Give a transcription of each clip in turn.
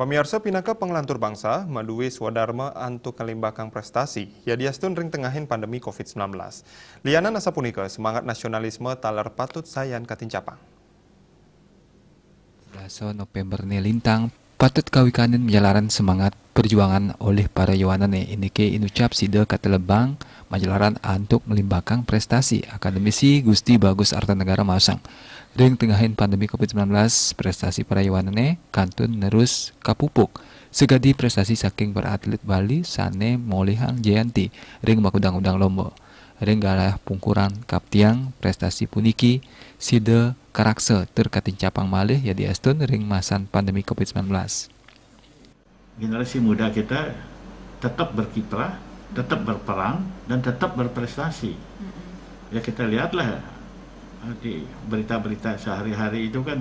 Pemirsa Pinaka Pengelantur Bangsa, Maduwe Swadharma Antuk kelimbakang Prestasi, ya diastun ring tengahin pandemi COVID-19. Liana Nasapunika, semangat nasionalisme talar patut sayan katin capang. Raso November nelintang Patut kawikanin menjalaran semangat perjuangan oleh para ini ke inucap sida kata lebang menjalaran antuk melimbakang prestasi akademisi Gusti Bagus Arta Negara Masang. Ring tengahin pandemi COVID-19 prestasi para yowanane kantun nerus kapupuk. Segadi prestasi saking para atlet Bali Sane Molihang Jayanti ring makudang-udang lomba. Ring galah pungkuran kaptiang prestasi puniki sida karakse tur capang malih ya di Aston ring masan pandemi COVID-19. Generasi muda kita tetap berkiprah, tetap berperang, dan tetap berprestasi. Ya kita lihatlah eh, di berita-berita sehari-hari itu kan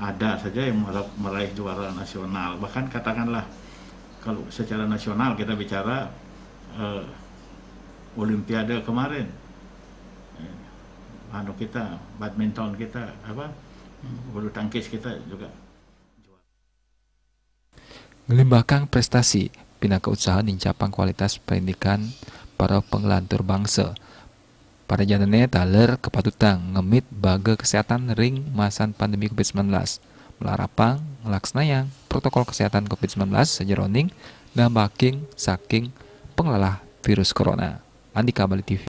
ada saja yang meraih juara nasional. Bahkan katakanlah kalau secara nasional kita bicara eh, Olimpiade kemarin, anu kita badminton kita apa bulu tangkis kita juga melimbahkan prestasi pina keusahaan mencapai kualitas pendidikan para pengelantur bangsa para janane taler kepatutan ngemit baga kesehatan ring masan pandemi COVID-19 melarapang ngelaksanayang protokol kesehatan COVID-19 sejeroning dan baking saking pengelola virus corona Andika Bali TV